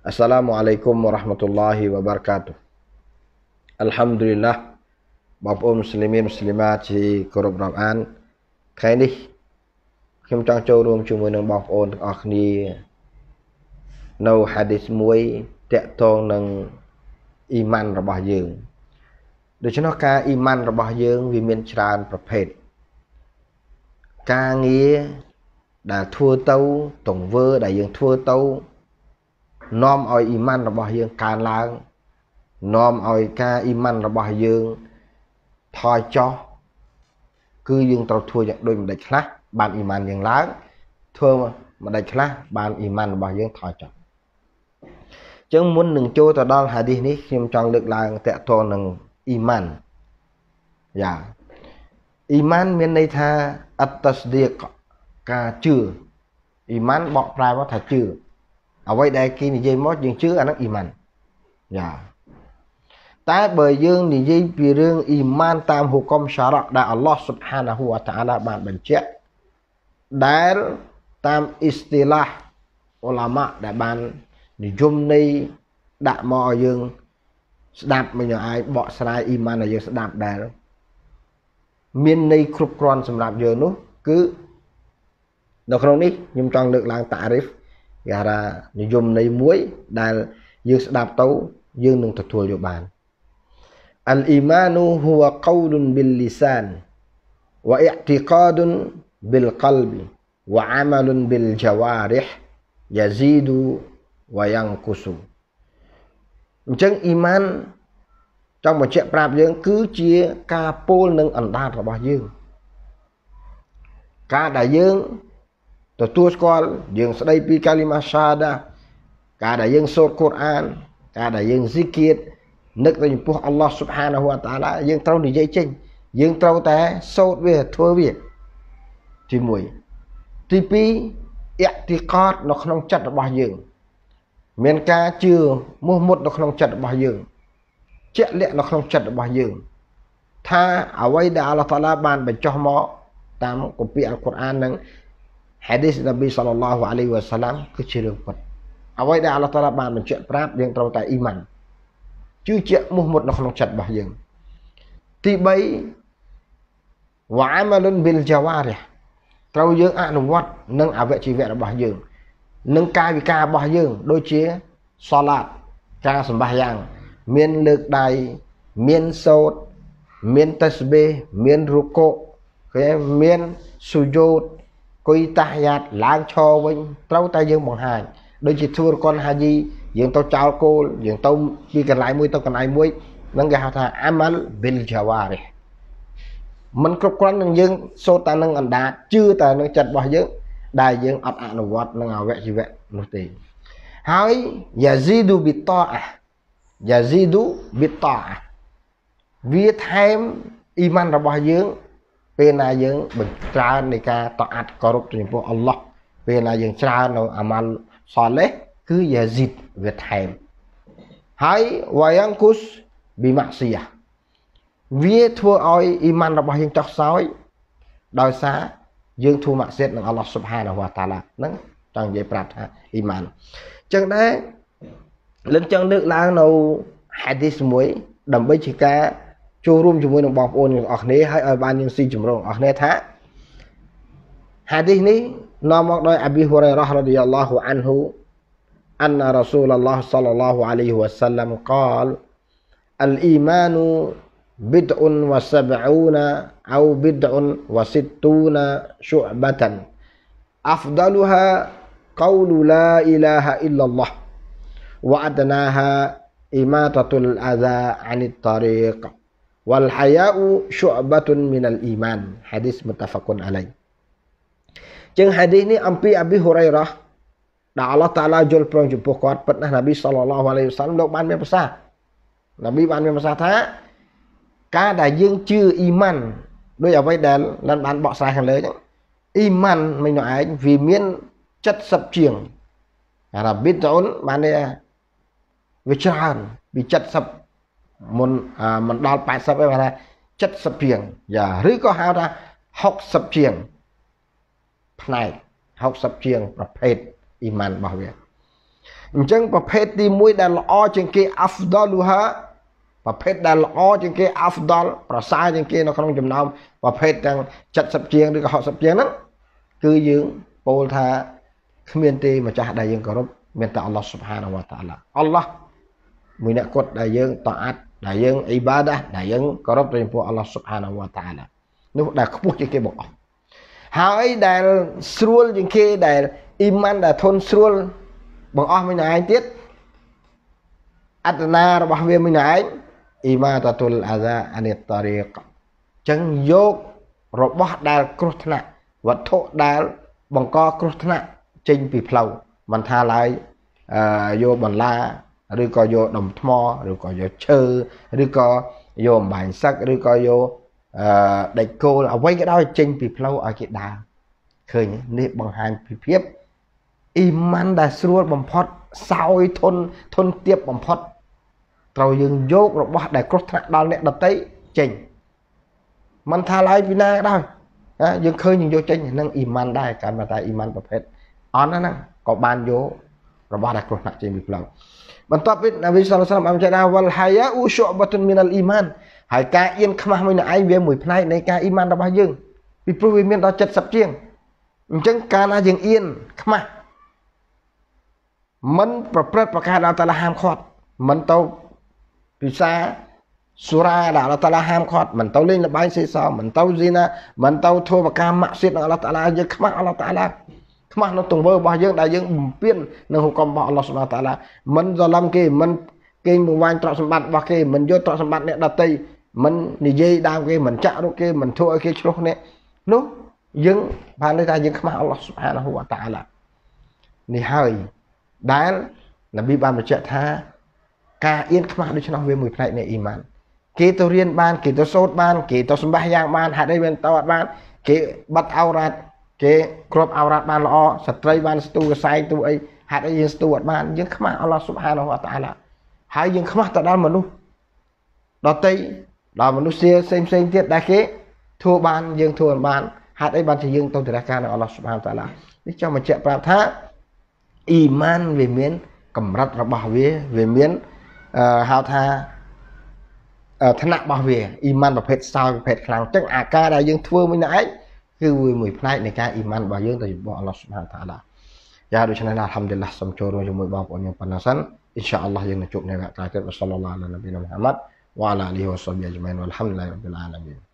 Assalamualaikum warahmatullahi wabarakatuh អัลฮัมឌុលីឡាបងប្អូនមុស្លីមមុស្លីម៉ាជាគោរពរាប់អានខែនេះ ខ្ញុំចង់ចូលរួមជាមួយនឹងបងប្អូនទាំងអស់គ្នានៅហាឌីសមួយតកតងនឹងអ៊ីម៉ានរបស់យើងដូច្នោះការអ៊ីម៉ានរបស់យើង វាមានច្រើនប្រភេទការងារដែលធ្វើទៅទង្វើដែលយើងធ្វើទៅនាំឲ្យអ៊ីម៉ាន របស់យើងកើនឡើងនាំឲ្យការអ៊ីម៉ានរបស់យើងថយចុះគឺយើងត្រូវធ្វើយ៉ាងដូចម្ដេចខ្លះបានអ៊ីម៉ានយើងឡើង ធ្វើម្ដេចខ្លះបានអ៊ីម៉ានរបស់យើងថយចុះចឹងមុននឹងចូលទៅដល់ហាឌីសនេះខ្ញុំចង់លើកឡើងតកតនឹងអ៊ីម៉ានយ៉ាអ៊ីម៉ានមានន័យថាអត្តស្ដៀកការជឿអ៊ីម៉ានបកប្រែមកថាជឿអ្វីដែលគេនិយាយមកយើងជឿអាហ្នឹងអ៊ីម៉ានយ៉ាតែបើយើងនិយាយពីរឿងអ៊ីម៉ាន តាមហុកុំសារ៉ាដែលអល់ឡោះស៊ុបហានាហ៊ូវតាអាឡាបានបញ្ជាក់ដែលតាមអ៊ីស្ទីឡាហ៍អ៊ុឡាម៉ាដែលបាននិយមនៃដាក់មកឲ្យយើងស្ដាប់មិញឲ្យបកស្រាយអ៊ីម៉ានឲ្យយើងស្ដាប់ដែលមានន័យគ្រប់គ្រាន់សម្រាប់យើងនោះ គឺនៅក្នុងនេះខ្ញុំចង់លើកឡើងតារីហ្វគេហៅថានិយមន័យមួយដែលយើងស្ដាប់ទៅយើងនឹងទទួលយកបានអលអ៊ីម៉ានូហ៊ូវកោលប៊ីលលីសានវ៉ាអ៊ីតិកាដប៊ីលកលបវ៉ាអាម៉ាលប៊ីលជាវ៉ារិហយ៉ាហ្ស៊ីឌូវ៉ាយ៉ាងគុសុអញ្ចឹងអ៊ីម៉ានចង់បញ្ជាក់ប្រាប់យើង គឺជា ការពោលនឹងអណ្ដាតរបស់យើងការដែលយើងទទួលស្គាល់យើងស្ដីពីកាលីម៉ាសាដា ការដែលយើងសូត្រកូរ៉ាន ការដែលយើងហ្សិគៀតនឹកទៅចំពោះអល់ឡោះស៊ុបហានាហ៊ូវតាឡាយើងត្រូវនិយាយចេញយើងត្រូវតែ សូត្រវាធ្វើវាទី1ទី2អតិកតនៅក្នុងចិត្តរបស់យើងមានការជឿមោះមុតនៅក្នុងចិត្តរបស់យើង ជាក់លាក់នៅក្នុងចិត្តរបស់យើងថាអ្វីដែលអល់ឡោះតាឡាបានបញ្ចុះមក តាមគម្ពីរអល់កុរអាននឹង hadis នប៊ី sallallahu alaihi wasallam គឺជារឿងពិតអ្វីដែលអល់ឡោះតាឡាបានបញ្ជាក់ប្រាប់យើងត្រូវតែអ៊ីម៉ានជឿជាក់មោះមុតនៅក្នុងចិត្តរបស់យើងទី3វ៉ាមលុនប៊ីលជាវ៉ារះត្រូវយើងអនុវត្តនឹងអវជីវៈរបស់យើងនឹងកាយវិការរបស់យើង ដូចជាសឡាតការសម្បះយ៉ាង មានលើកដៃមានសោតមានតេសបេមានរុកូមានស៊ូយោតគុយតាយ៉ាតឡើងឈរវិញត្រូវតែយើងបង្ហាញដូចជាធ្វើរកុនហាជីយើងទៅចោលគោលយើងទៅពីកន្លែងមួយ ទៅកន្លែងមួយនឹងគេហៅថាអាម៉ាល់ប៊ីលជាវ៉ារីมันគ្រប់គ្រាន់នឹងយើងសូត្រតែនឹងអណ្ដាជឿតែនឹងចិត្តរបស់យើង ដែលយើងអត់អនុវត្តនឹងអវជីវៈនោះទេហើយយ៉ាជីឌូប៊ីតអាយ៉ាជីឌូប៊ីតអាវាថែមអ៊ីម៉ានរបស់យើងពេលណាយើងបញ្ច្រើននៃការតអាត់គោរពចំពោះអល់ឡោះពេលណាយើងច្រើននៅអាម៉ាល់សលេះគឺយ៉ាស៊ីតវាថែមហើយវ៉ាយ៉ាងគូសប៊ីម៉ាក់ស៊ីយ៉ាវាធ្វើឲ្យអ៊ីម៉ានរបស់យើងចុះខ្សោយដោយសារយើងធ្វើម៉ាក់សិតនឹងអល់ឡោះស៊ុបហានវ៉ាតាឡាហ្នឹងចង់និយាយប្រាប់ថាអ៊ីម៉ានអញ្ចឹងដែរលឹងចង់លើកឡើងនៅហាឌីសមួយដើម្បីជាការចូលរួមជាមួយនឹងបងប្អូនទាំងអស់គ្នាហើយឲ្យបានយើងស៊ីជំរងអស់គ្នាថាហាឌីសនេះនាំមកដោយអាប៊ីហ៊ូរ៉ៃរ៉ាហ៊រ៉ាឌីយ៉ាឡោះអានហ៊ូ أن رسول الله صلى الله عليه وسلم قال الإيمان بدء وسبعون أو بدء وستون شعبة أفضلها قول لا إله إلا الله وأدناها إماتة الأذى عن الطريق wal haya'u syu'batun minal iman hadis muttafaqun alaih ចឹងហាឌីសនេះអំពីអប៊ីហូរ៉ៃរ៉ាដែលអល់ឡោះតាឡាយល់ព្រមចំពោះគាត់ពិតណាស់នប៊ីសល្លឡោះអាឡៃវសាឡាមលោកបានមានប្រសាសន៍នប៊ីបានមានប្រសាសន៍ថាការដែលយើងជឿអ៊ីម៉ាន់ដោយអ្វីដែលឡានបានបកស្រាយខាងលើចឹងអ៊ីម៉ាន់មិញនោះឯងវាមាន70ជាងអារ៉ាប៊ីតអ៊ុនបានន័យថាវាច្រើនពី70មុនមិនដល់80ទេបើថា70ជាងយ៉ាឬក៏ហៅថា60ជាងផ្នែក60ជាង ប្រភេទអ៊ីម៉ានរបស់វាអញ្ចឹងប្រភេទទី1ដែលល្អជាងគេអាហ្វដលូហាប្រភេទដែលល្អជាងគេអាហ្វដល ប្រសើរជាងគេ នៅក្នុងចំណោមប្រភេទទាំង70ជាងឬក៏60ជាងហ្នឹងគឺយើងពោលថា គ្មានទេម្ចាស់ដែលយើងគោរពមានតែអល់ឡោះស៊ុបហានវតាឡាអល់ឡោះមួយអ្នកគាត់ដែលយើងតអាត់ដែលយើងអ៊ីបាដាដែលយើងគោរពទៅចំពោះអល់ឡោះស៊ុបហានាវតាអាឡានោះដែលខ្ពស់ជាងគេបងអស់ហើយដែលស្រួលជាងគេដែលអ៊ីម៉ានដែលធន់ស្រួល បងអស់មួយណែឯងទៀតអត្តនារបស់វាមួយណែឯងអ៊ីម៉ាតតុលអាសាអានិតតារីកអញ្ចឹងយករបស់ដែល គ្រោះថ្នាក់វត្ថុដែលបង្កគ្រោះថ្នាក់ចេញពីផ្លូវមិនថាឡើយយោបន្លាឬក៏យកដុំថ្មឬក៏យកឈើឬក៏យកអំបាញ់សឹកឬក៏យកអឺដេកគោលអ្វីក៏ដោយចេញពីផ្លូវឲ្យគេដើរឃើញនេះបង្ហាញពីភាពអ៊ីម៉ានដែលស្រួលបំផុតសោយធនធនទៀបបំផុតត្រូវយើងយករបស់ ដែលគ្រោះថ្នាក់ដល់អ្នកដតីចេញមិនថាឡើយពីណាក៏ដោយណាយើងឃើញយើងយកចេញនឹងអ៊ីម៉ានដែរកាន់តែអ៊ីម៉ានប្រភេទអន់ណាហ្នឹងក៏បានយករបស់ដែលគ្រោះថ្នាក់ចេញពីផ្លូវបន្ទាប់ពីនប៊ីសាឡសាមបានចែកថាវលហាយ៉ាអ៊ូស៊ូបតុនមីនអលអ៊ីម៉ានហើយការអៀនខ្មាស់មួយនឹងឯងវា មួយផ្នែកនៃការអ៊ីម៉ានរបស់យើងពីព្រោះវាមានដល់70ជាងអញ្ចឹងកាលណាយើងអៀនខ្មាស់មិនប្រព្រឹត្តប្រការដល់តាឡាហាមឃាត់មិនទៅពិសាសូរ៉ាដែលអល់តាឡាហាមឃាត់មិនទៅលេងល្បែងសេសសមិនទៅស៊ីណាមិនទៅធ្វើប្រការម៉ាក់សៀតនឹងអល់តាឡាយើងខ្មាស់អល់តាឡាខ្មាស់នៅទង្វើរបស់យើងដែលយើងបំពេញនៅហុកមរបស់អល់ឡោះសុបាតាឡាមិនសឡំគេមិនគេបង្វាញទ្រព្យសម្បត្តិរបស់គេមិនយកទ្រព្យសម្បត្តិអ្នកដតីមិននិយាយដើមគេមិនចាក់រូបគេមិនធ្វើឲ្យគេឆ្លោះគ្នានោះយើងបានន័យថាយើងខ្មាស់អល់ឡោះសុបាណាហូវតាឡានេះហើយដែលនប៊ីបានបញ្ជាក់ថា ការអៀនខ្មាស់ដូច្នោះវាមួយផ្នែកនៃអ៊ីម៉ាន គេទៅរៀនបាន គេទៅសូត្របានគេទៅសម្បាសយ៉ាងបានហេតុអីវាតអត់បាន គេបាត់អោរ៉ាត់គេគ្របអោរ៉ាត់បានល្អស្ត្រីបានស្ទូរសែងទូអីហេតុអីយើងស្ទូអត់បានយើងខ្មាស់អល់ឡោះស៊ុបហានហូវតាឡាហើយយើងខ្មាស់ទៅដល់មនុស្សដតីដល់មនុស្សផ្សេងផ្សេងទៀតដែលគេធួបានយើងធួមិនបានហេតុអីបានជាយើងទៅទៅរកការនៅអល់ឡោះស៊ុបហានតាឡានេះចង់បញ្ជាក់ប្រាប់ថាអ៊ីម៉ានវាមាន កម្រិតរបស់វាវាមានហៅថាឋានៈរបស់វាអ៊ីម៉ានប្រភេទសោយប្រភេទខ្លាំងចឹងអាការដែលយើងធ្វើមួយនឹងឯងគឺវាមួយផ្នែកនៃការអ៊ីម៉ានរបស់យើងទៅរបស់អល់ឡោះស៊ុបហានតាឡាយ៉ាដូច្នេះអាល់ហាំឌីលឡាសូមចូលរួមជាមួយបងប្អូនយើងប៉ុណ្ណឹងសិនអ៊ីនសាអល់ឡោះយើងនឹងជួបនៅវគ្គក្រោយទៀតវ៉ាសល្លឡាឡាណាប៊ីណាមហាម៉ាត់វ៉ាឡាអាលីហ៊ីវ៉ាសាប៊ីអ៊ីជម៉ៃនវ៉ាល់ហាំឌីលឡាហ៊ីរ៉ាប៊ីលអាឡាមីន